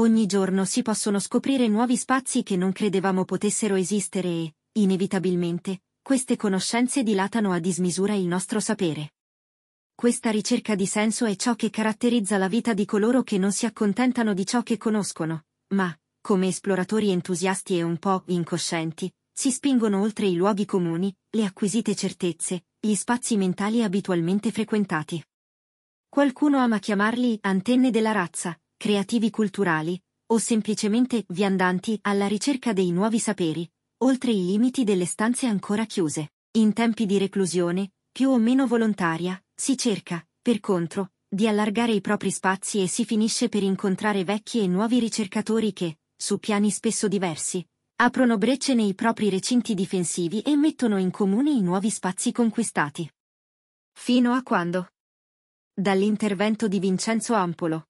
Ogni giorno si possono scoprire nuovi spazi che non credevamo potessero esistere e, inevitabilmente, queste conoscenze dilatano a dismisura il nostro sapere. Questa ricerca di senso è ciò che caratterizza la vita di coloro che non si accontentano di ciò che conoscono, ma, come esploratori entusiasti e un po' incoscienti, si spingono oltre i luoghi comuni, le acquisite certezze, gli spazi mentali abitualmente frequentati. Qualcuno ama chiamarli antenne della razza, creativi culturali, o semplicemente viandanti alla ricerca dei nuovi saperi, oltre i limiti delle stanze ancora chiuse. In tempi di reclusione, più o meno volontaria, si cerca, per contro, di allargare i propri spazi e si finisce per incontrare vecchi e nuovi ricercatori che, su piani spesso diversi, aprono brecce nei propri recinti difensivi e mettono in comune i nuovi spazi conquistati. Fino a quando? Dall'intervento di Vincenzo Ampolo